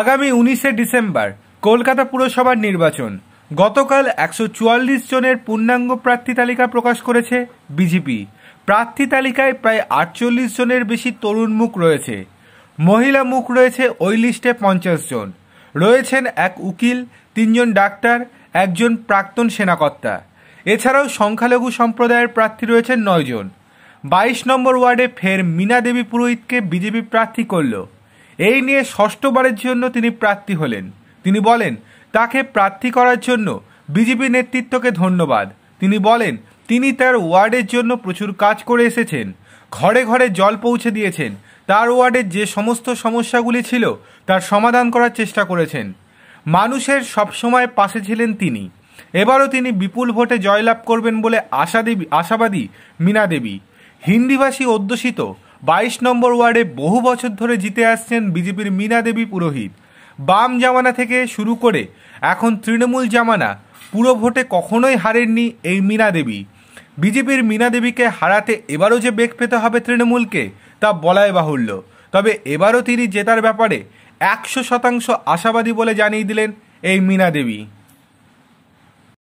আগামী উনিশে ডিসেম্বর কলকাতা পুরসভার নির্বাচন গতকাল একশো চুয়াল্লিশ জনের পূর্ণাঙ্গ প্রার্থী তালিকা প্রকাশ করেছে বিজেপি প্রার্থী তালিকায় প্রায় আটচল্লিশ জনের বেশি তরুণ মুখ রয়েছে মহিলা মুখ রয়েছে ওই লিস্টে পঞ্চাশ জন রয়েছেন এক উকিল তিনজন ডাক্তার একজন প্রাক্তন সেনাকর্তা এছাড়াও সংখ্যালঘু সম্প্রদায়ের প্রার্থী রয়েছেন নয়জন বাইশ নম্বর ওয়ার্ডে ফের মীনা দেবী পুরোহিতকে বিজেপি প্রার্থী করলো এই নিয়ে ষষ্ঠবারের জন্য তিনি প্রার্থী হলেন তিনি বলেন তাকে প্রার্থী করার জন্য বিজেপি নেতৃত্বকে ধন্যবাদ তিনি বলেন তিনি তার ওয়ার্ডের জন্য প্রচুর কাজ করে এসেছেন ঘরে ঘরে জল পৌঁছে দিয়েছেন তার ওয়ার্ডের যে সমস্ত সমস্যাগুলি ছিল তার সমাধান করার চেষ্টা করেছেন মানুষের সবসময় পাশে ছিলেন তিনি এবারও তিনি বিপুল ভোটে জয়লাভ করবেন বলে আশাদেবী আশাবাদী মীনা দেবী হিন্দিভাষী অধ্যুষিত বাইশ নম্বর ওয়ার্ডে বহু বছর ধরে জিতে আসছেন বিজেপির মীনা দেবী পুরোহিত বাম জামানা থেকে শুরু করে এখন তৃণমূল জামানা পুরো ভোটে কখনোই হারেননি এই মীনা দেবী বিজেপির মীনা দেবীকে হারাতে এবারও যে বেগ পেতে হবে তৃণমূলকে তা বলাই বাহুল্য তবে এবারও তিনি জেতার ব্যাপারে একশো শতাংশ আশাবাদী বলে জানিয়ে দিলেন এই মীনা দেবী